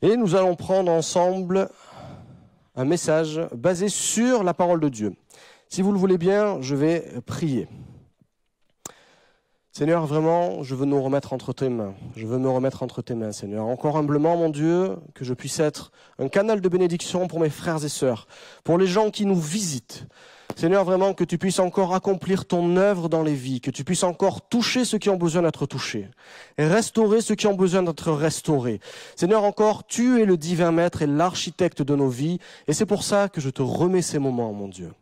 Et nous allons prendre ensemble un message basé sur la parole de Dieu. Si vous le voulez bien, je vais prier. Seigneur, vraiment, je veux nous remettre entre tes mains. Je veux me remettre entre tes mains, Seigneur. Encore humblement, mon Dieu, que je puisse être un canal de bénédiction pour mes frères et sœurs, pour les gens qui nous visitent, Seigneur, vraiment que tu puisses encore accomplir ton œuvre dans les vies, que tu puisses encore toucher ceux qui ont besoin d'être touchés, et restaurer ceux qui ont besoin d'être restaurés. Seigneur, encore, tu es le divin maître et l'architecte de nos vies, et c'est pour ça que je te remets ces moments, mon Dieu.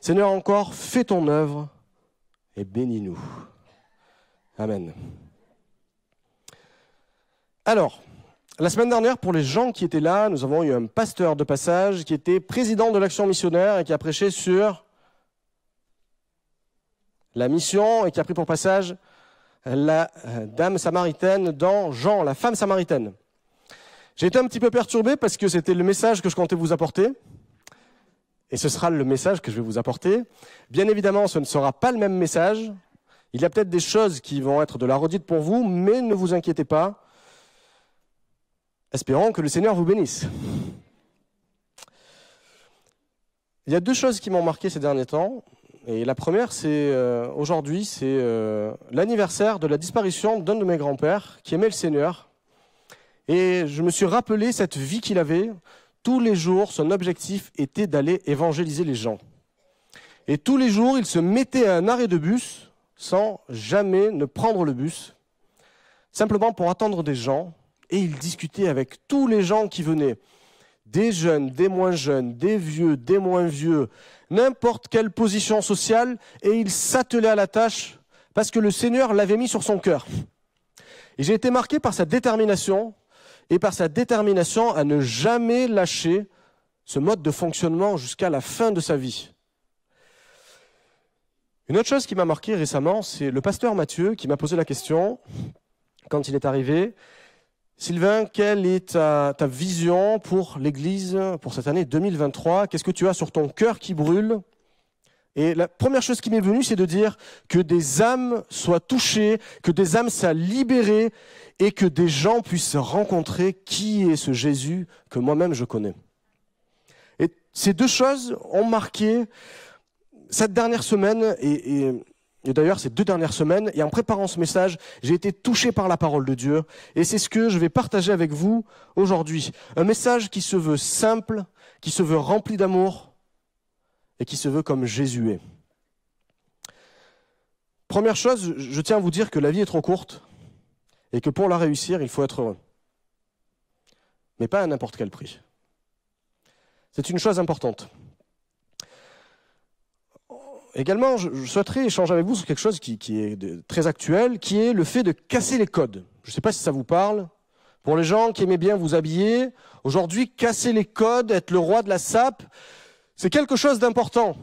Seigneur, encore, fais ton œuvre et bénis-nous. Amen. Alors, la semaine dernière, pour les gens qui étaient là, nous avons eu un pasteur de passage qui était président de l'action missionnaire et qui a prêché sur la mission et qui a pris pour passage la euh, dame samaritaine dans Jean, la femme samaritaine. J'ai été un petit peu perturbé parce que c'était le message que je comptais vous apporter. Et ce sera le message que je vais vous apporter. Bien évidemment, ce ne sera pas le même message. Il y a peut-être des choses qui vont être de la redite pour vous, mais ne vous inquiétez pas. Espérons que le Seigneur vous bénisse. Il y a deux choses qui m'ont marqué ces derniers temps. Et la première, c'est euh, aujourd'hui, c'est euh, l'anniversaire de la disparition d'un de mes grands-pères qui aimait le Seigneur. Et je me suis rappelé cette vie qu'il avait. Tous les jours, son objectif était d'aller évangéliser les gens. Et tous les jours, il se mettait à un arrêt de bus sans jamais ne prendre le bus, simplement pour attendre des gens et il discutait avec tous les gens qui venaient. Des jeunes, des moins jeunes, des vieux, des moins vieux, n'importe quelle position sociale, et il s'attelait à la tâche parce que le Seigneur l'avait mis sur son cœur. Et j'ai été marqué par sa détermination et par sa détermination à ne jamais lâcher ce mode de fonctionnement jusqu'à la fin de sa vie. Une autre chose qui m'a marqué récemment, c'est le pasteur Mathieu qui m'a posé la question quand il est arrivé. Sylvain, quelle est ta, vision pour l'Église pour cette année 2023 Qu'est-ce que tu as sur ton cœur qui brûle Et la première chose qui m'est venue, c'est de dire que des âmes soient touchées, que des âmes soient libérées et que des gens puissent rencontrer qui est ce Jésus que moi-même je connais. Et ces deux choses ont marqué cette dernière semaine et d'ailleurs, ces deux dernières semaines, et en préparant ce message, j'ai été touché par la parole de Dieu. Et c'est ce que je vais partager avec vous aujourd'hui. Un message qui se veut simple, qui se veut rempli d'amour, et qui se veut comme Jésus est. Première chose, je tiens à vous dire que la vie est trop courte, et que pour la réussir, il faut être heureux. Mais pas à n'importe quel prix. C'est une chose importante également, je, souhaiterais échanger avec vous sur quelque chose qui, est très actuel, qui est le fait de casser les codes. Je ne sais pas si ça vous parle. Pour les gens qui aimaient bien vous habiller, aujourd'hui, casser les codes, être le roi de la sape, c'est quelque chose d'important.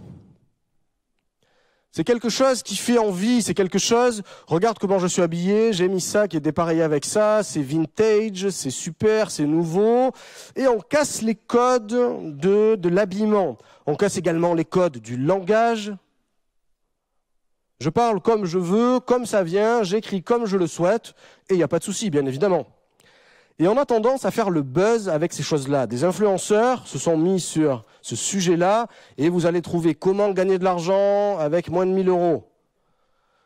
C'est quelque chose qui fait envie, c'est quelque chose, regarde comment je suis habillé, j'ai mis ça qui est dépareillé avec ça, c'est vintage, c'est super, c'est nouveau. Et on casse les codes de l'habillement. On casse également les codes du langage, je parle comme je veux, comme ça vient, j'écris comme je le souhaite, et il n'y a pas de souci, bien évidemment. Et on a tendance à faire le buzz avec ces choses-là. Des influenceurs se sont mis sur ce sujet-là, et vous allez trouver comment gagner de l'argent avec moins de 1000 euros.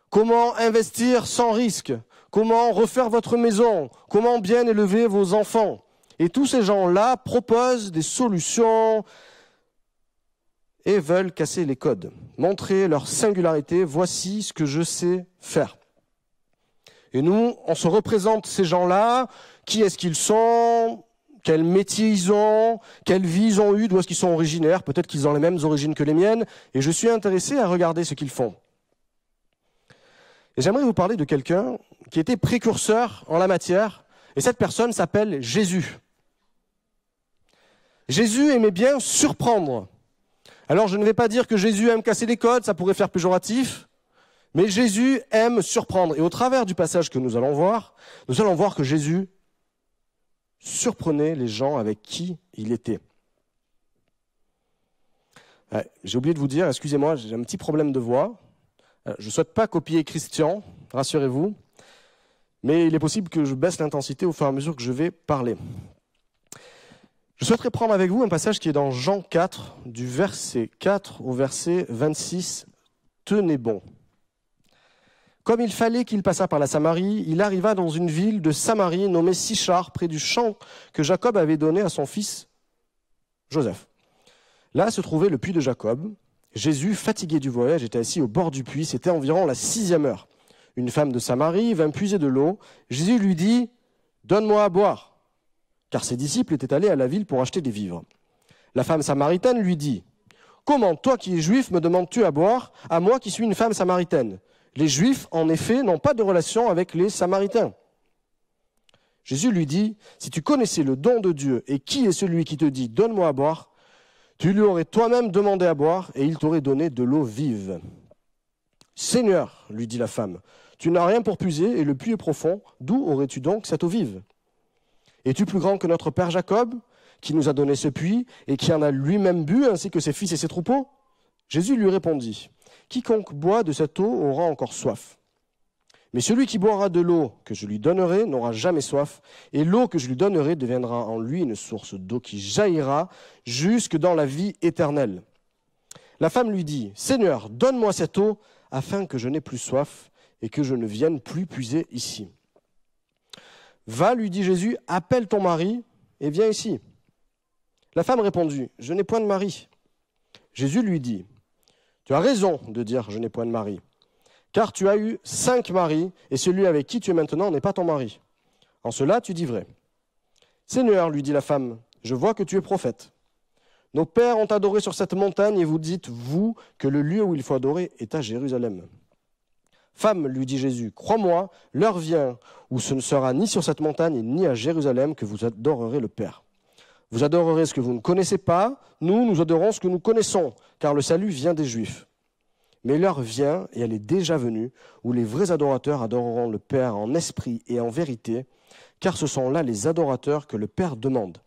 Comment investir sans risque Comment refaire votre maison Comment bien élever vos enfants Et tous ces gens-là proposent des solutions, et veulent casser les codes, montrer leur singularité, voici ce que je sais faire. Et nous, on se représente ces gens-là, qui est-ce qu'ils sont, quel métier ils ont, quelle vie ils ont eue, d'où est-ce qu'ils sont originaires, peut-être qu'ils ont les mêmes origines que les miennes, et je suis intéressé à regarder ce qu'ils font. Et j'aimerais vous parler de quelqu'un qui était précurseur en la matière, et cette personne s'appelle Jésus. Jésus aimait bien surprendre. Alors je ne vais pas dire que Jésus aime casser les codes, ça pourrait faire péjoratif, mais Jésus aime surprendre. Et au travers du passage que nous allons voir, nous allons voir que Jésus surprenait les gens avec qui il était. Euh, j'ai oublié de vous dire, excusez-moi, j'ai un petit problème de voix. Euh, je ne souhaite pas copier Christian, rassurez-vous, mais il est possible que je baisse l'intensité au fur et à mesure que je vais parler. Je souhaiterais prendre avec vous un passage qui est dans Jean 4, du verset 4 au verset 26. Tenez bon. Comme il fallait qu'il passât par la Samarie, il arriva dans une ville de Samarie nommée Sichar, près du champ que Jacob avait donné à son fils Joseph. Là se trouvait le puits de Jacob. Jésus, fatigué du voyage, était assis au bord du puits. C'était environ la sixième heure. Une femme de Samarie vint puiser de l'eau. Jésus lui dit, Donne-moi à boire car ses disciples étaient allés à la ville pour acheter des vivres. La femme samaritaine lui dit, Comment toi qui es juif me demandes-tu à boire à moi qui suis une femme samaritaine Les juifs, en effet, n'ont pas de relation avec les samaritains. Jésus lui dit, Si tu connaissais le don de Dieu et qui est celui qui te dit Donne-moi à boire, tu lui aurais toi-même demandé à boire et il t'aurait donné de l'eau vive. Seigneur, lui dit la femme, tu n'as rien pour puiser et le puits est profond, d'où aurais-tu donc cette eau vive es-tu plus grand que notre père Jacob, qui nous a donné ce puits et qui en a lui-même bu, ainsi que ses fils et ses troupeaux Jésus lui répondit, Quiconque boit de cette eau aura encore soif. Mais celui qui boira de l'eau que je lui donnerai n'aura jamais soif, et l'eau que je lui donnerai deviendra en lui une source d'eau qui jaillira jusque dans la vie éternelle. La femme lui dit, Seigneur, donne-moi cette eau afin que je n'ai plus soif et que je ne vienne plus puiser ici. Va, lui dit Jésus, appelle ton mari et viens ici. La femme répondit, Je n'ai point de mari. Jésus lui dit, Tu as raison de dire je n'ai point de mari, car tu as eu cinq maris, et celui avec qui tu es maintenant n'est pas ton mari. En cela tu dis vrai. Seigneur, lui dit la femme, je vois que tu es prophète. Nos pères ont adoré sur cette montagne, et vous dites, vous, que le lieu où il faut adorer est à Jérusalem. Femme, lui dit Jésus, crois-moi, l'heure vient où ce ne sera ni sur cette montagne ni à Jérusalem que vous adorerez le Père. Vous adorerez ce que vous ne connaissez pas, nous, nous adorons ce que nous connaissons, car le salut vient des Juifs. Mais l'heure vient, et elle est déjà venue, où les vrais adorateurs adoreront le Père en esprit et en vérité, car ce sont là les adorateurs que le Père demande.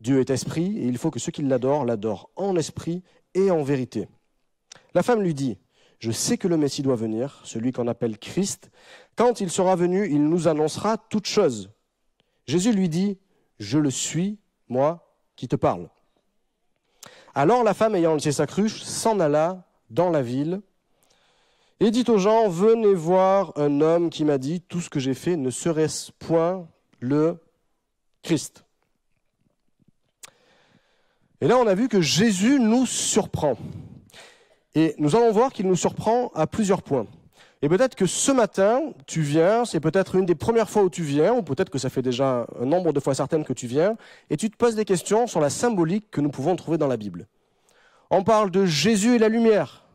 Dieu est esprit, et il faut que ceux qui l'adorent l'adorent en esprit et en vérité. La femme lui dit, je sais que le Messie doit venir, celui qu'on appelle Christ. Quand il sera venu, il nous annoncera toutes choses. Jésus lui dit, Je le suis, moi qui te parle. Alors la femme ayant laissé sa cruche s'en alla dans la ville et dit aux gens, Venez voir un homme qui m'a dit, Tout ce que j'ai fait ne serait-ce point le Christ. Et là, on a vu que Jésus nous surprend. Et nous allons voir qu'il nous surprend à plusieurs points. Et peut-être que ce matin, tu viens, c'est peut-être une des premières fois où tu viens, ou peut-être que ça fait déjà un nombre de fois certaines que tu viens, et tu te poses des questions sur la symbolique que nous pouvons trouver dans la Bible. On parle de Jésus et la lumière.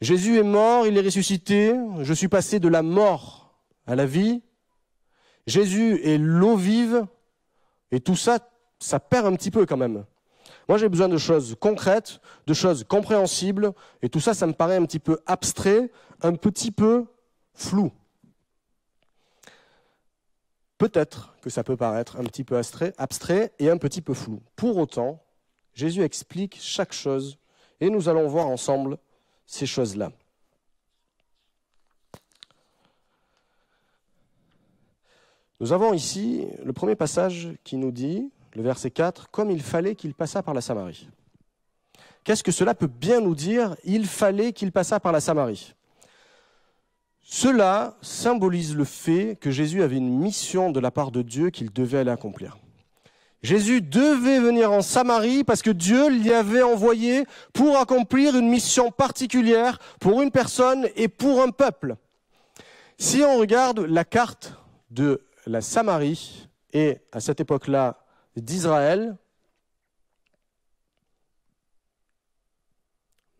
Jésus est mort, il est ressuscité, je suis passé de la mort à la vie. Jésus est l'eau vive, et tout ça, ça perd un petit peu quand même. Moi, j'ai besoin de choses concrètes, de choses compréhensibles, et tout ça, ça me paraît un petit peu abstrait, un petit peu flou. Peut-être que ça peut paraître un petit peu abstrait et un petit peu flou. Pour autant, Jésus explique chaque chose, et nous allons voir ensemble ces choses-là. Nous avons ici le premier passage qui nous dit le verset 4, comme il fallait qu'il passât par la Samarie. Qu'est-ce que cela peut bien nous dire Il fallait qu'il passât par la Samarie. Cela symbolise le fait que Jésus avait une mission de la part de Dieu qu'il devait aller accomplir. Jésus devait venir en Samarie parce que Dieu l'y avait envoyé pour accomplir une mission particulière pour une personne et pour un peuple. Si on regarde la carte de la Samarie, et à cette époque-là, d'Israël,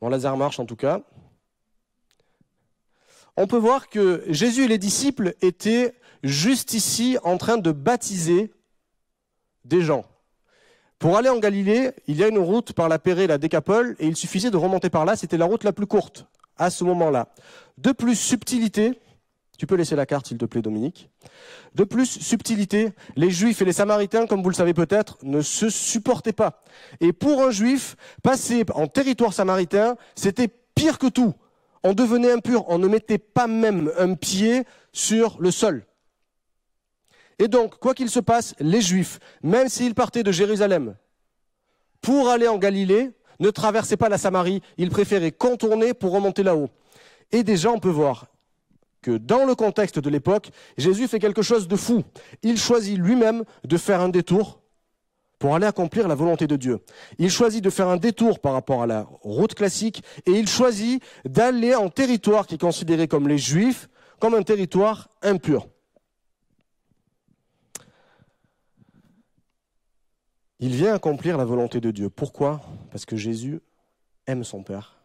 bon Lazare marche en tout cas, on peut voir que Jésus et les disciples étaient juste ici en train de baptiser des gens. Pour aller en Galilée, il y a une route par la Pérée, la Décapole, et il suffisait de remonter par là, c'était la route la plus courte à ce moment-là. De plus, subtilité, tu peux laisser la carte, s'il te plaît, Dominique. De plus, subtilité, les juifs et les samaritains, comme vous le savez peut-être, ne se supportaient pas. Et pour un juif, passer en territoire samaritain, c'était pire que tout. On devenait impur, on ne mettait pas même un pied sur le sol. Et donc, quoi qu'il se passe, les Juifs, même s'ils partaient de Jérusalem pour aller en Galilée, ne traversaient pas la Samarie, ils préféraient contourner pour remonter là-haut. Et déjà, on peut voir que dans le contexte de l'époque, Jésus fait quelque chose de fou. Il choisit lui-même de faire un détour pour aller accomplir la volonté de Dieu. Il choisit de faire un détour par rapport à la route classique et il choisit d'aller en territoire qui est considéré comme les Juifs, comme un territoire impur. Il vient accomplir la volonté de Dieu. Pourquoi Parce que Jésus aime son Père.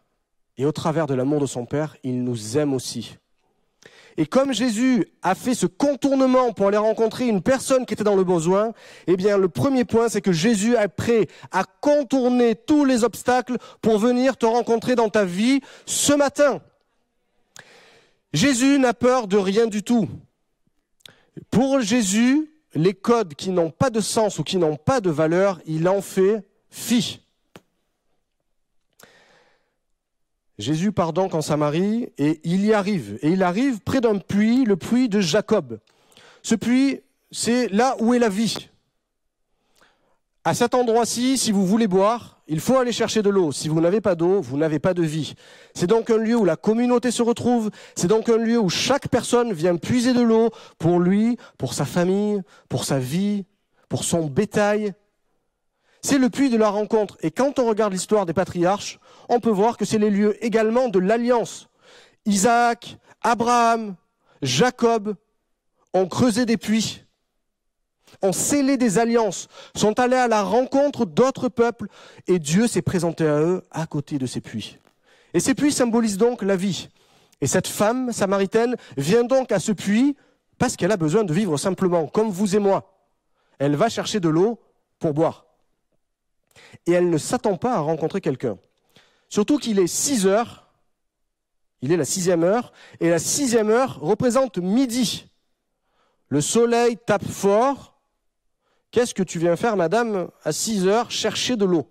Et au travers de l'amour de son Père, il nous aime aussi. Et comme Jésus a fait ce contournement pour aller rencontrer une personne qui était dans le besoin, eh bien, le premier point, c'est que Jésus est prêt à contourner tous les obstacles pour venir te rencontrer dans ta vie ce matin. Jésus n'a peur de rien du tout. Pour Jésus, les codes qui n'ont pas de sens ou qui n'ont pas de valeur, il en fait fi. Jésus part donc en Samarie et il y arrive. Et il arrive près d'un puits, le puits de Jacob. Ce puits, c'est là où est la vie. À cet endroit-ci, si vous voulez boire, il faut aller chercher de l'eau. Si vous n'avez pas d'eau, vous n'avez pas de vie. C'est donc un lieu où la communauté se retrouve. C'est donc un lieu où chaque personne vient puiser de l'eau pour lui, pour sa famille, pour sa vie, pour son bétail. C'est le puits de la rencontre. Et quand on regarde l'histoire des patriarches, on peut voir que c'est les lieux également de l'alliance. Isaac, Abraham, Jacob ont creusé des puits, ont scellé des alliances, sont allés à la rencontre d'autres peuples, et Dieu s'est présenté à eux à côté de ces puits. Et ces puits symbolisent donc la vie. Et cette femme samaritaine vient donc à ce puits parce qu'elle a besoin de vivre simplement, comme vous et moi. Elle va chercher de l'eau pour boire. Et elle ne s'attend pas à rencontrer quelqu'un. Surtout qu'il est 6 heures, il est la sixième heure, et la sixième heure représente midi. Le soleil tape fort. Qu'est-ce que tu viens faire, madame, à 6 heures, chercher de l'eau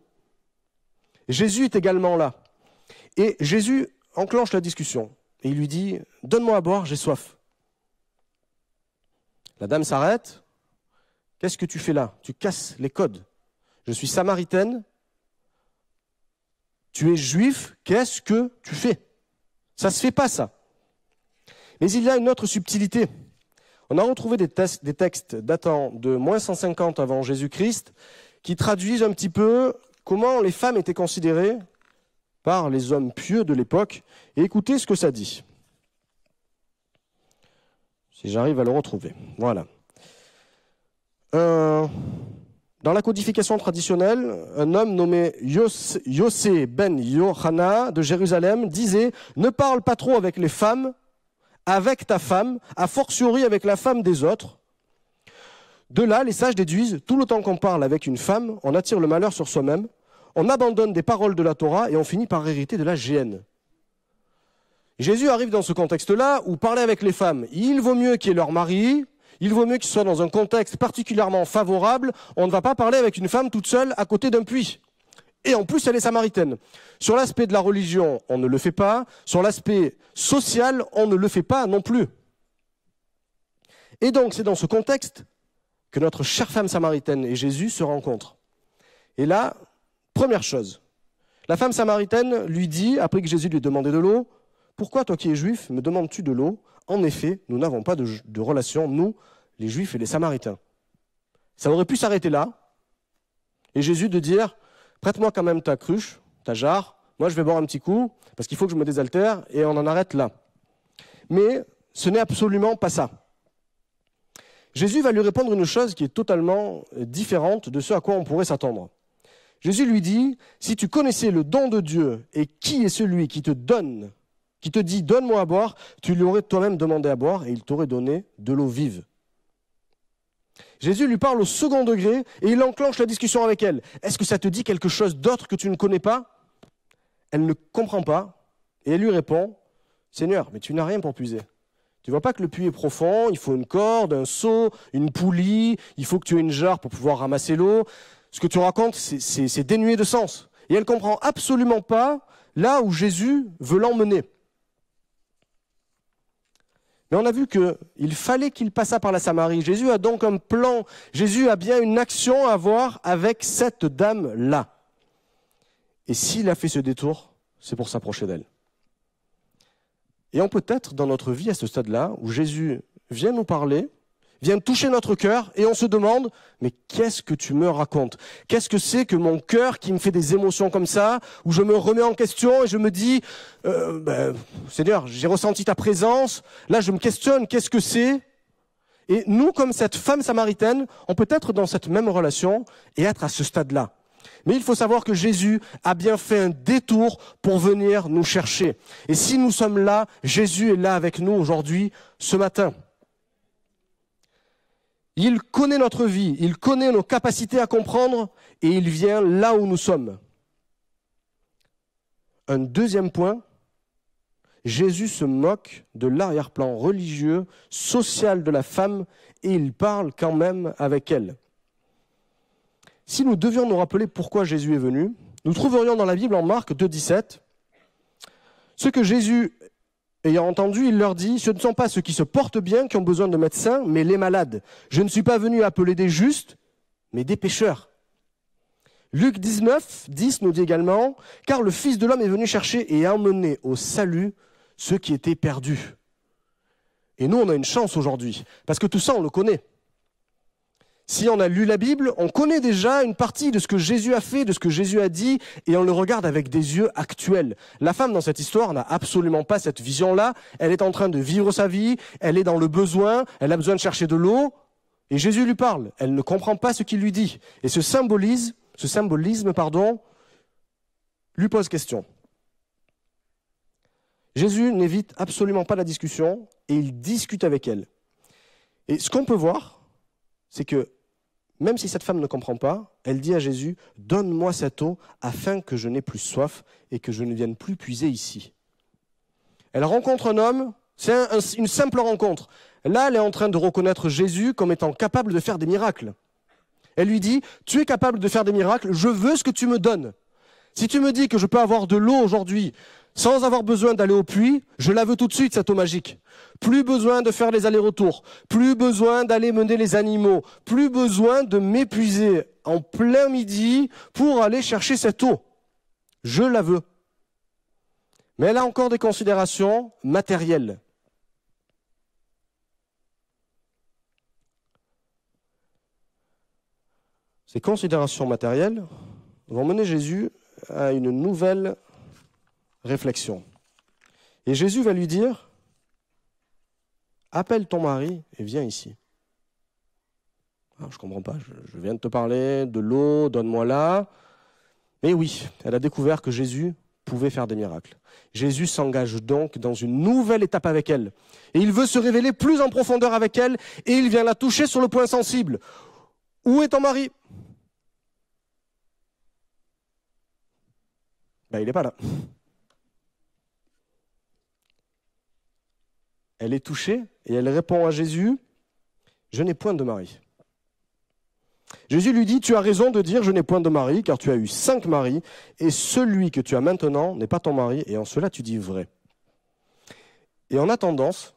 Jésus est également là. Et Jésus enclenche la discussion. Et il lui dit, donne-moi à boire, j'ai soif. La dame s'arrête. Qu'est-ce que tu fais là Tu casses les codes. Je suis samaritaine, tu es juif, qu'est-ce que tu fais Ça ne se fait pas ça. Mais il y a une autre subtilité. On a retrouvé des, textes datant de moins 150 avant Jésus-Christ qui traduisent un petit peu comment les femmes étaient considérées par les hommes pieux de l'époque. Et écoutez ce que ça dit. Si j'arrive à le retrouver. Voilà. Euh, dans la codification traditionnelle, un homme nommé Yosse ben Yohana de Jérusalem disait Ne parle pas trop avec les femmes, avec ta femme, a fortiori avec la femme des autres. De là, les sages déduisent Tout le temps qu'on parle avec une femme, on attire le malheur sur soi-même, on abandonne des paroles de la Torah et on finit par hériter de la gêne. Jésus arrive dans ce contexte-là où parler avec les femmes, il vaut mieux qu'il y ait leur mari, il vaut mieux qu'il soit dans un contexte particulièrement favorable. On ne va pas parler avec une femme toute seule à côté d'un puits. Et en plus, elle est samaritaine. Sur l'aspect de la religion, on ne le fait pas. Sur l'aspect social, on ne le fait pas non plus. Et donc, c'est dans ce contexte que notre chère femme samaritaine et Jésus se rencontrent. Et là, première chose, la femme samaritaine lui dit, après que Jésus lui ait demandé de l'eau, pourquoi, toi qui es juif, me demandes-tu de l'eau En effet, nous n'avons pas de, relation, nous, les juifs et les samaritains. Ça aurait pu s'arrêter là, et Jésus de dire Prête-moi quand même ta cruche, ta jarre, moi je vais boire un petit coup, parce qu'il faut que je me désaltère, et on en arrête là. Mais ce n'est absolument pas ça. Jésus va lui répondre une chose qui est totalement euh, différente de ce à quoi on pourrait s'attendre. Jésus lui dit, si tu connaissais le don de Dieu et qui est celui qui te donne qui te dit donne-moi à boire, tu lui aurais toi-même demandé à boire et il t'aurait donné de l'eau vive. Jésus lui parle au second degré et il enclenche la discussion avec elle. Est-ce que ça te dit quelque chose d'autre que tu ne connais pas Elle ne comprend pas et elle lui répond Seigneur, mais tu n'as rien pour puiser. Tu vois pas que le puits est profond, il faut une corde, un seau, une poulie, il faut que tu aies une jarre pour pouvoir ramasser l'eau. Ce que tu racontes, c'est dénué de sens. Et elle comprend absolument pas là où Jésus veut l'emmener. Mais on a vu qu'il fallait qu'il passât par la Samarie. Jésus a donc un plan. Jésus a bien une action à voir avec cette dame-là. Et s'il a fait ce détour, c'est pour s'approcher d'elle. Et on peut être dans notre vie à ce stade-là où Jésus vient nous parler vient toucher notre cœur et on se demande, mais qu'est-ce que tu me racontes Qu'est-ce que c'est que mon cœur qui me fait des émotions comme ça, où je me remets en question et je me dis, euh, ben, Seigneur, j'ai ressenti ta présence, là je me questionne, qu'est-ce que c'est Et nous, comme cette femme samaritaine, on peut être dans cette même relation et être à ce stade-là. Mais il faut savoir que Jésus a bien fait un détour pour venir nous chercher. Et si nous sommes là, Jésus est là avec nous aujourd'hui, ce matin. Il connaît notre vie, il connaît nos capacités à comprendre et il vient là où nous sommes. Un deuxième point, Jésus se moque de l'arrière-plan religieux, social de la femme et il parle quand même avec elle. Si nous devions nous rappeler pourquoi Jésus est venu, nous trouverions dans la Bible en Marc 2.17 ce que Jésus Ayant entendu, il leur dit, ce ne sont pas ceux qui se portent bien qui ont besoin de médecins, mais les malades. Je ne suis pas venu appeler des justes, mais des pécheurs. Luc 19, 10 nous dit également, car le Fils de l'homme est venu chercher et emmener au salut ceux qui étaient perdus. Et nous, on a une chance aujourd'hui, parce que tout ça, on le connaît si on a lu la Bible, on connaît déjà une partie de ce que Jésus a fait, de ce que Jésus a dit, et on le regarde avec des yeux actuels. La femme dans cette histoire n'a absolument pas cette vision-là. Elle est en train de vivre sa vie, elle est dans le besoin, elle a besoin de chercher de l'eau, et Jésus lui parle. Elle ne comprend pas ce qu'il lui dit. Et ce symbolisme, lui pose question. Jésus n'évite absolument pas la discussion et il discute avec elle. Et ce qu'on peut voir, c'est que même si cette femme ne comprend pas, elle dit à Jésus, Donne-moi cette eau afin que je n'ai plus soif et que je ne vienne plus puiser ici. Elle rencontre un homme, c'est une simple rencontre. Là, elle est en train de reconnaître Jésus comme étant capable de faire des miracles. Elle lui dit, Tu es capable de faire des miracles, je veux ce que tu me donnes. Si tu me dis que je peux avoir de l'eau aujourd'hui sans avoir besoin d'aller au puits, je la veux tout de suite, cette eau magique. Plus besoin de faire les allers-retours, plus besoin d'aller mener les animaux, plus besoin de m'épuiser en plein midi pour aller chercher cette eau. Je la veux. Mais elle a encore des considérations matérielles. Ces considérations matérielles vont mener Jésus à une nouvelle réflexion. Et Jésus va lui dire, appelle ton mari et viens ici. Ah, je ne comprends pas, je viens de te parler de l'eau, donne-moi là. Mais oui, elle a découvert que Jésus pouvait faire des miracles. Jésus s'engage donc dans une nouvelle étape avec elle. Et il veut se révéler plus en profondeur avec elle et il vient la toucher sur le point sensible. Où est ton mari Ben, il n'est pas là. Elle est touchée et elle répond à Jésus, je n'ai point de mari. Jésus lui dit, tu as raison de dire, je n'ai point de mari, car tu as eu cinq maris, et celui que tu as maintenant n'est pas ton mari, et en cela tu dis vrai. Et on a tendance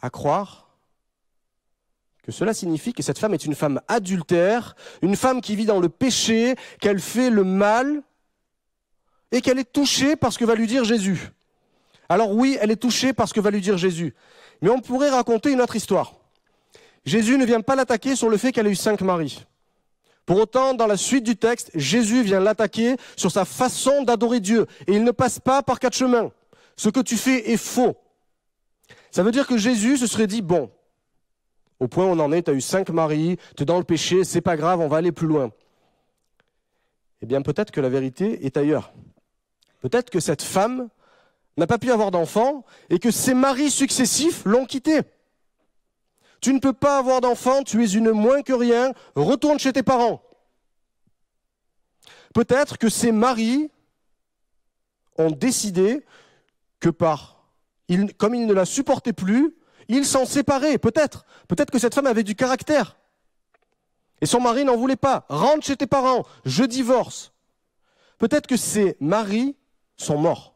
à croire que cela signifie que cette femme est une femme adultère, une femme qui vit dans le péché, qu'elle fait le mal, et qu'elle est touchée par ce que va lui dire Jésus. Alors oui, elle est touchée par ce que va lui dire Jésus. Mais on pourrait raconter une autre histoire. Jésus ne vient pas l'attaquer sur le fait qu'elle a eu cinq maris. Pour autant, dans la suite du texte, Jésus vient l'attaquer sur sa façon d'adorer Dieu. Et il ne passe pas par quatre chemins. Ce que tu fais est faux. Ça veut dire que Jésus se serait dit, bon, au point où on en est, tu as eu cinq maris, tu es dans le péché, c'est pas grave, on va aller plus loin. Eh bien, peut-être que la vérité est ailleurs. Peut-être que cette femme n'a pas pu avoir d'enfant et que ses maris successifs l'ont quittée. Tu ne peux pas avoir d'enfant, tu es une moins que rien, retourne chez tes parents. Peut-être que ses maris ont décidé que par, comme ils ne la supportaient plus, ils s'en séparaient, peut-être. Peut-être que cette femme avait du caractère. Et son mari n'en voulait pas. Rentre chez tes parents, je divorce. Peut-être que ses maris sont morts.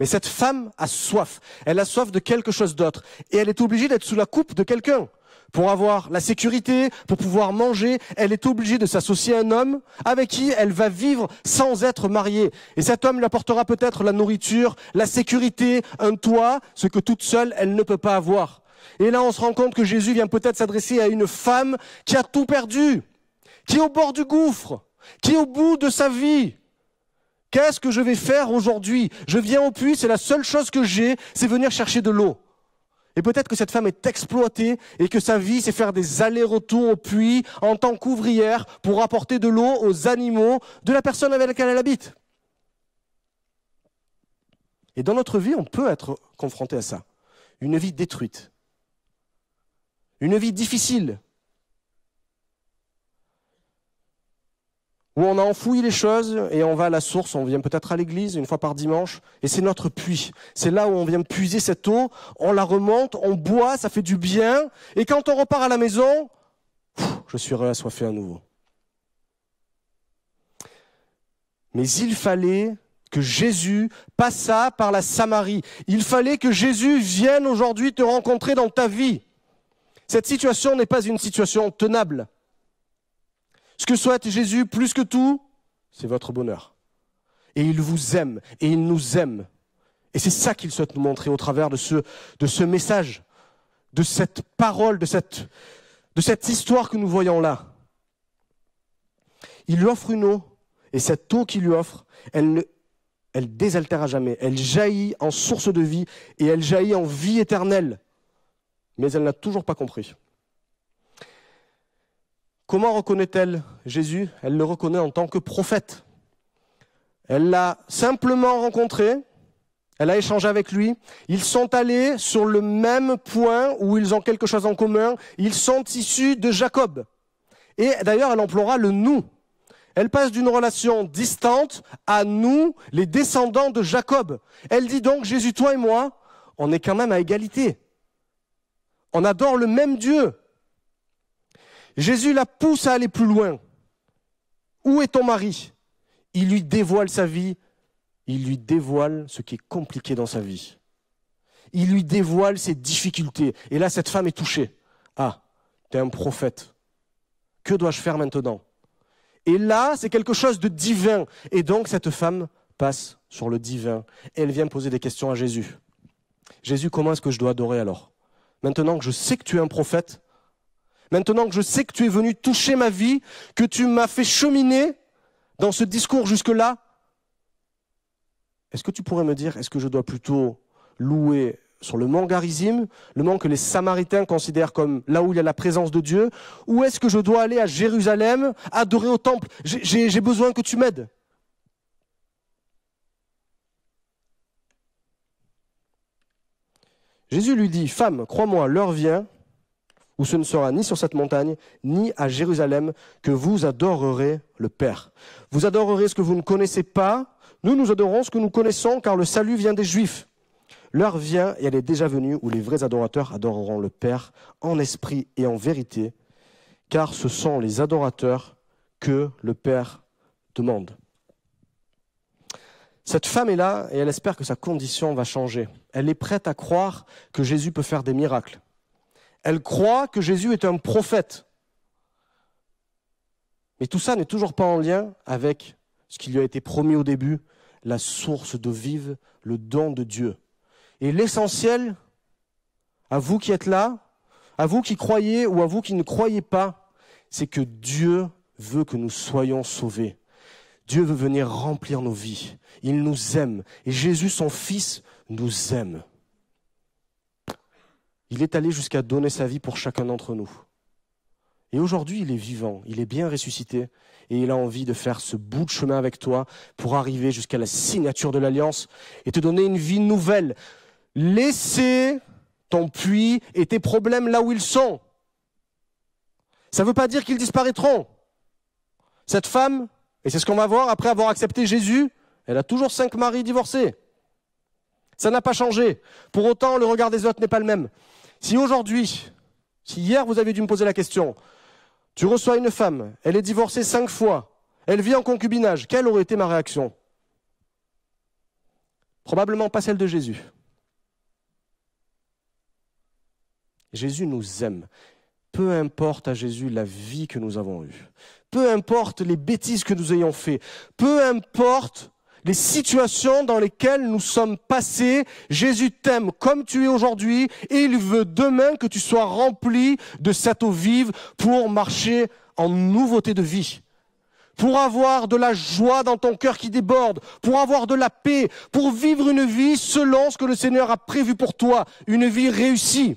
Mais cette femme a soif. Elle a soif de quelque chose d'autre. Et elle est obligée d'être sous la coupe de quelqu'un. Pour avoir la sécurité, pour pouvoir manger, elle est obligée de s'associer à un homme avec qui elle va vivre sans être mariée. Et cet homme lui apportera peut-être la nourriture, la sécurité, un toit, ce que toute seule elle ne peut pas avoir. Et là, on se rend compte que Jésus vient peut-être s'adresser à une femme qui a tout perdu, qui est au bord du gouffre, qui est au bout de sa vie, Qu'est-ce que je vais faire aujourd'hui Je viens au puits, c'est la seule chose que j'ai, c'est venir chercher de l'eau. Et peut-être que cette femme est exploitée et que sa vie, c'est faire des allers-retours au puits en tant qu'ouvrière pour apporter de l'eau aux animaux de la personne avec laquelle elle habite. Et dans notre vie, on peut être confronté à ça. Une vie détruite. Une vie difficile. où on a enfoui les choses et on va à la source, on vient peut-être à l'église une fois par dimanche, et c'est notre puits. C'est là où on vient puiser cette eau, on la remonte, on boit, ça fait du bien, et quand on repart à la maison, je suis réassoiffé à nouveau. Mais il fallait que Jésus passât par la Samarie. Il fallait que Jésus vienne aujourd'hui te rencontrer dans ta vie. Cette situation n'est pas une situation tenable. Ce que souhaite Jésus plus que tout, c'est votre bonheur. Et il vous aime, et il nous aime. Et c'est ça qu'il souhaite nous montrer au travers de ce, de ce message, de cette parole, de cette, de cette histoire que nous voyons là. Il lui offre une eau, et cette eau qu'il lui offre, elle ne, elle désaltère à jamais. Elle jaillit en source de vie et elle jaillit en vie éternelle. Mais elle n'a toujours pas compris. Comment reconnaît-elle Jésus Elle le reconnaît en tant que prophète. Elle l'a simplement rencontré, elle a échangé avec lui, ils sont allés sur le même point où ils ont quelque chose en commun, ils sont issus de Jacob. Et d'ailleurs, elle emploiera le nous. Elle passe d'une relation distante à nous, les descendants de Jacob. Elle dit donc, Jésus, toi et moi, on est quand même à égalité. On adore le même Dieu. Jésus la pousse à aller plus loin. Où est ton mari Il lui dévoile sa vie, il lui dévoile ce qui est compliqué dans sa vie. Il lui dévoile ses difficultés. Et là, cette femme est touchée. Ah, tu es un prophète. Que dois-je faire maintenant Et là, c'est quelque chose de divin. Et donc, cette femme passe sur le divin. Elle vient poser des questions à Jésus. Jésus, comment est-ce que je dois adorer alors Maintenant que je sais que tu es un prophète, Maintenant que je sais que tu es venu toucher ma vie, que tu m'as fait cheminer dans ce discours jusque-là, est-ce que tu pourrais me dire, est-ce que je dois plutôt louer sur le mont Garizim, le mont que les Samaritains considèrent comme là où il y a la présence de Dieu, ou est-ce que je dois aller à Jérusalem, adorer au temple J'ai besoin que tu m'aides. Jésus lui dit, Femme, crois-moi, l'heure vient où ce ne sera ni sur cette montagne, ni à Jérusalem, que vous adorerez le Père. Vous adorerez ce que vous ne connaissez pas, nous nous adorons ce que nous connaissons, car le salut vient des Juifs. L'heure vient, et elle est déjà venue, où les vrais adorateurs adoreront le Père en esprit et en vérité, car ce sont les adorateurs que le Père demande. Cette femme est là et elle espère que sa condition va changer. Elle est prête à croire que Jésus peut faire des miracles. Elle croit que Jésus est un prophète. Mais tout ça n'est toujours pas en lien avec ce qui lui a été promis au début, la source de vive, le don de Dieu. Et l'essentiel, à vous qui êtes là, à vous qui croyez ou à vous qui ne croyez pas, c'est que Dieu veut que nous soyons sauvés. Dieu veut venir remplir nos vies. Il nous aime. Et Jésus, son Fils, nous aime. Il est allé jusqu'à donner sa vie pour chacun d'entre nous. Et aujourd'hui, il est vivant, il est bien ressuscité, et il a envie de faire ce bout de chemin avec toi pour arriver jusqu'à la signature de l'alliance et te donner une vie nouvelle. Laissez ton puits et tes problèmes là où ils sont. Ça ne veut pas dire qu'ils disparaîtront. Cette femme, et c'est ce qu'on va voir après avoir accepté Jésus, elle a toujours cinq maris divorcés. Ça n'a pas changé. Pour autant, le regard des autres n'est pas le même. Si aujourd'hui, si hier vous avez dû me poser la question, tu reçois une femme, elle est divorcée cinq fois, elle vit en concubinage, quelle aurait été ma réaction Probablement pas celle de Jésus. Jésus nous aime. Peu importe à Jésus la vie que nous avons eue, peu importe les bêtises que nous ayons faites, peu importe les situations dans lesquelles nous sommes passés. Jésus t'aime comme tu es aujourd'hui et il veut demain que tu sois rempli de cette eau vive pour marcher en nouveauté de vie. Pour avoir de la joie dans ton cœur qui déborde, pour avoir de la paix, pour vivre une vie selon ce que le Seigneur a prévu pour toi, une vie réussie.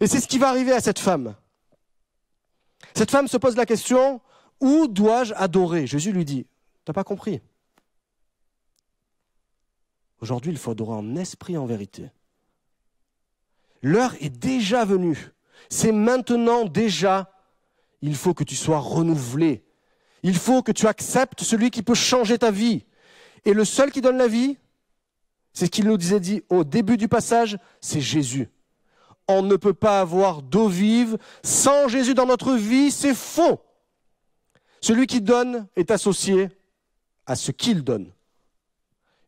Et c'est ce qui va arriver à cette femme. Cette femme se pose la question, où dois-je adorer Jésus lui dit, t'as pas compris Aujourd'hui, il faudra en esprit en vérité. L'heure est déjà venue. C'est maintenant déjà. Il faut que tu sois renouvelé. Il faut que tu acceptes celui qui peut changer ta vie. Et le seul qui donne la vie, c'est ce qu'il nous disait dit au début du passage, c'est Jésus. On ne peut pas avoir d'eau vive sans Jésus dans notre vie, c'est faux. Celui qui donne est associé à ce qu'il donne.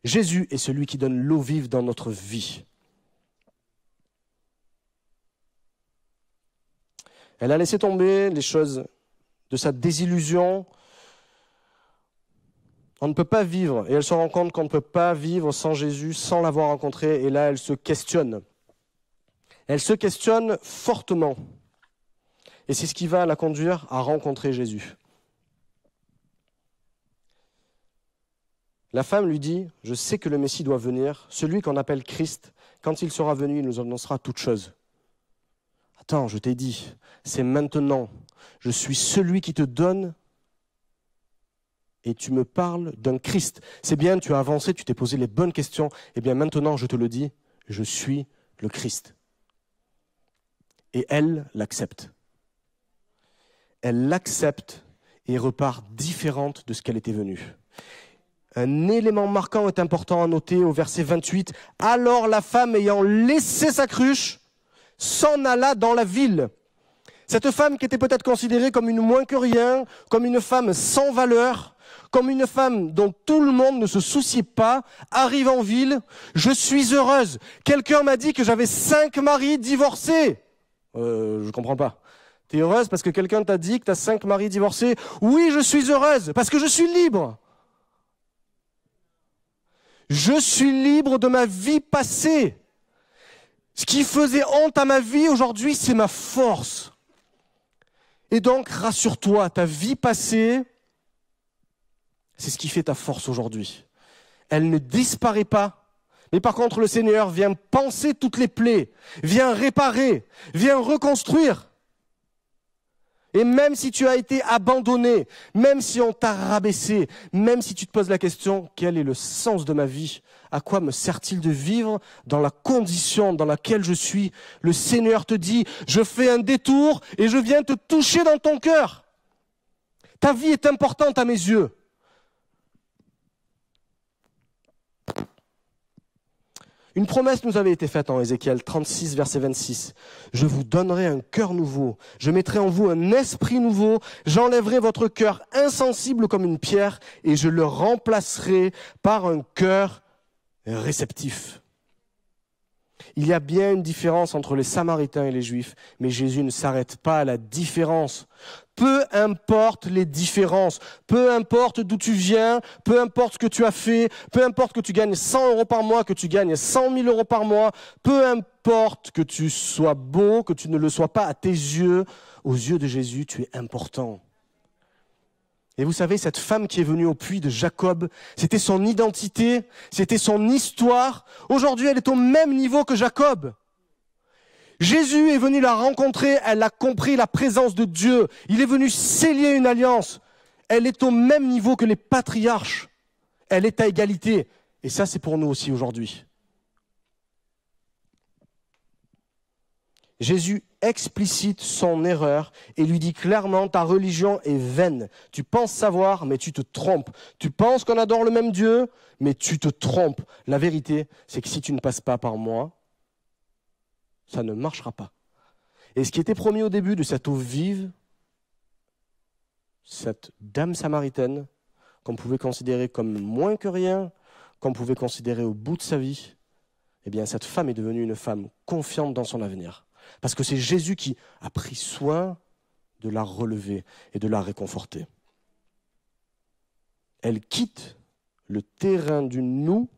Jésus est celui qui donne l'eau vive dans notre vie. Elle a laissé tomber les choses de sa désillusion. On ne peut pas vivre, et elle se rend compte qu'on ne peut pas vivre sans Jésus, sans l'avoir rencontré, et là elle se questionne. Elle se questionne fortement. Et c'est ce qui va la conduire à rencontrer Jésus. La femme lui dit, je sais que le Messie doit venir, celui qu'on appelle Christ, quand il sera venu, il nous annoncera toutes choses. Attends, je t'ai dit, c'est maintenant, je suis celui qui te donne et tu me parles d'un Christ. C'est bien, tu as avancé, tu t'es posé les bonnes questions, et eh bien maintenant, je te le dis, je suis le Christ. Et elle l'accepte. Elle l'accepte et repart différente de ce qu'elle était venue. Un élément marquant est important à noter au verset 28. Alors la femme ayant laissé sa cruche s'en alla dans la ville. Cette femme qui était peut-être considérée comme une moins que rien, comme une femme sans valeur, comme une femme dont tout le monde ne se soucie pas, arrive en ville. Je suis heureuse. Quelqu'un m'a dit que j'avais cinq maris divorcés. Je euh, je comprends pas. T'es heureuse parce que quelqu'un t'a dit que as cinq maris divorcés. Oui, je suis heureuse parce que je suis libre. Je suis libre de ma vie passée. Ce qui faisait honte à ma vie aujourd'hui, c'est ma force. Et donc, rassure-toi, ta vie passée, c'est ce qui fait ta force aujourd'hui. Elle ne disparaît pas. Mais par contre, le Seigneur vient panser toutes les plaies, vient réparer, vient reconstruire. Et même si tu as été abandonné, même si on t'a rabaissé, même si tu te poses la question, quel est le sens de ma vie À quoi me sert-il de vivre dans la condition dans laquelle je suis Le Seigneur te dit, je fais un détour et je viens te toucher dans ton cœur. Ta vie est importante à mes yeux. Une promesse nous avait été faite en Ézéchiel 36, verset 26. Je vous donnerai un cœur nouveau, je mettrai en vous un esprit nouveau, j'enlèverai votre cœur insensible comme une pierre et je le remplacerai par un cœur réceptif. Il y a bien une différence entre les Samaritains et les Juifs, mais Jésus ne s'arrête pas à la différence. Peu importe les différences, peu importe d'où tu viens, peu importe ce que tu as fait, peu importe que tu gagnes 100 euros par mois, que tu gagnes 100 000 euros par mois, peu importe que tu sois beau, que tu ne le sois pas à tes yeux, aux yeux de Jésus, tu es important. Et vous savez, cette femme qui est venue au puits de Jacob, c'était son identité, c'était son histoire. Aujourd'hui, elle est au même niveau que Jacob. Jésus est venu la rencontrer, elle a compris la présence de Dieu, il est venu sceller une alliance. Elle est au même niveau que les patriarches. Elle est à égalité. Et ça, c'est pour nous aussi aujourd'hui. Jésus explicite son erreur et lui dit clairement ta religion est vaine. Tu penses savoir, mais tu te trompes. Tu penses qu'on adore le même Dieu, mais tu te trompes. La vérité, c'est que si tu ne passes pas par moi, ça ne marchera pas. Et ce qui était promis au début de cette eau vive, cette dame samaritaine, qu'on pouvait considérer comme moins que rien, qu'on pouvait considérer au bout de sa vie, eh bien cette femme est devenue une femme confiante dans son avenir parce que c'est Jésus qui a pris soin de la relever et de la réconforter. Elle quitte le terrain du nous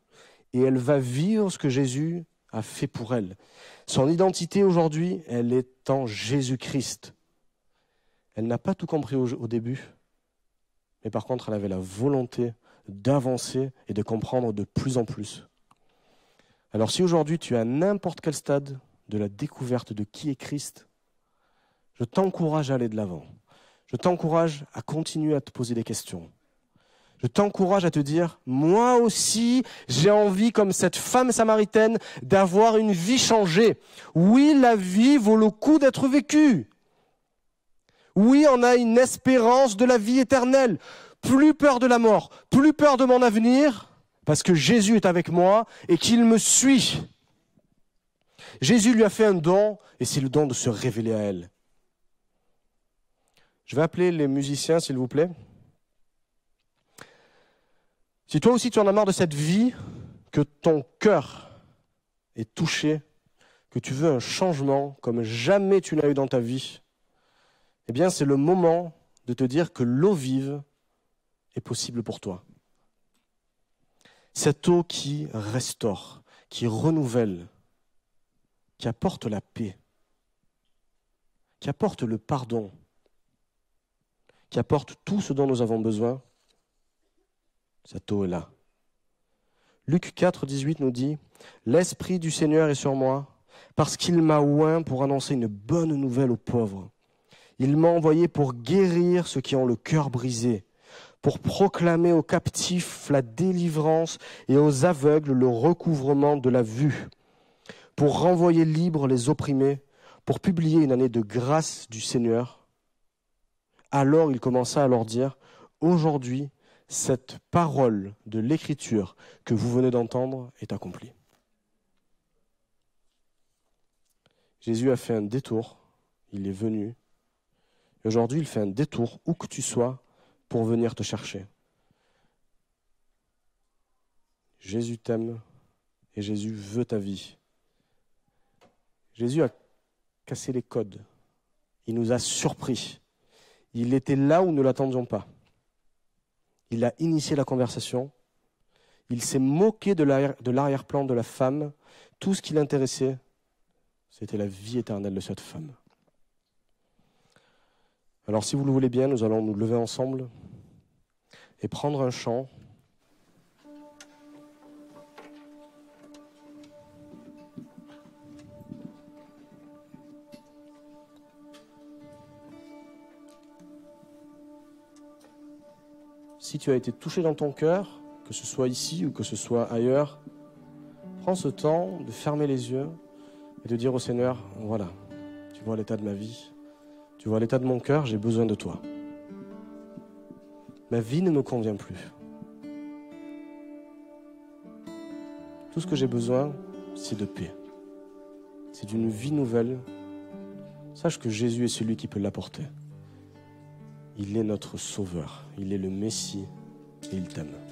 et elle va vivre ce que Jésus a fait pour elle. Son identité aujourd'hui, elle est en Jésus-Christ. Elle n'a pas tout compris au, début, mais par contre, elle avait la volonté d'avancer et de comprendre de plus en plus. Alors si aujourd'hui tu es à n'importe quel stade de la découverte de qui est Christ, je t'encourage à aller de l'avant. Je t'encourage à continuer à te poser des questions. Je t'encourage à te dire, moi aussi, j'ai envie, comme cette femme samaritaine, d'avoir une vie changée. Oui, la vie vaut le coup d'être vécue. Oui, on a une espérance de la vie éternelle. Plus peur de la mort, plus peur de mon avenir, parce que Jésus est avec moi et qu'il me suit. Jésus lui a fait un don, et c'est le don de se révéler à elle. Je vais appeler les musiciens, s'il vous plaît. Si toi aussi tu en as marre de cette vie, que ton cœur est touché, que tu veux un changement comme jamais tu l'as eu dans ta vie, eh bien c'est le moment de te dire que l'eau vive est possible pour toi. Cette eau qui restaure, qui renouvelle, qui apporte la paix, qui apporte le pardon, qui apporte tout ce dont nous avons besoin, cette eau est là. Luc 4, 18 nous dit, L'Esprit du Seigneur est sur moi, parce qu'il m'a oint pour annoncer une bonne nouvelle aux pauvres. Il m'a envoyé pour guérir ceux qui ont le cœur brisé, pour proclamer aux captifs la délivrance et aux aveugles le recouvrement de la vue, pour renvoyer libres les opprimés, pour publier une année de grâce du Seigneur. Alors il commença à leur dire, aujourd'hui, cette parole de l'Écriture que vous venez d'entendre est accomplie. Jésus a fait un détour, il est venu. Aujourd'hui, il fait un détour, où que tu sois, pour venir te chercher. Jésus t'aime et Jésus veut ta vie. Jésus a cassé les codes. Il nous a surpris. Il était là où nous ne l'attendions pas. Il a initié la conversation. Il s'est moqué de l'arrière-plan de la femme. Tout ce qui l'intéressait, c'était la vie éternelle de cette femme. Alors si vous le voulez bien, nous allons nous lever ensemble et prendre un chant. Si tu as été touché dans ton cœur, que ce soit ici ou que ce soit ailleurs, prends ce temps de fermer les yeux et de dire au Seigneur, voilà, tu vois l'état de ma vie, tu vois l'état de mon cœur, j'ai besoin de toi. Ma vie ne me convient plus. Tout ce que j'ai besoin, c'est de paix. C'est d'une vie nouvelle. Sache que Jésus est celui qui peut l'apporter. Il est notre sauveur, il est le Messie et il t'aime.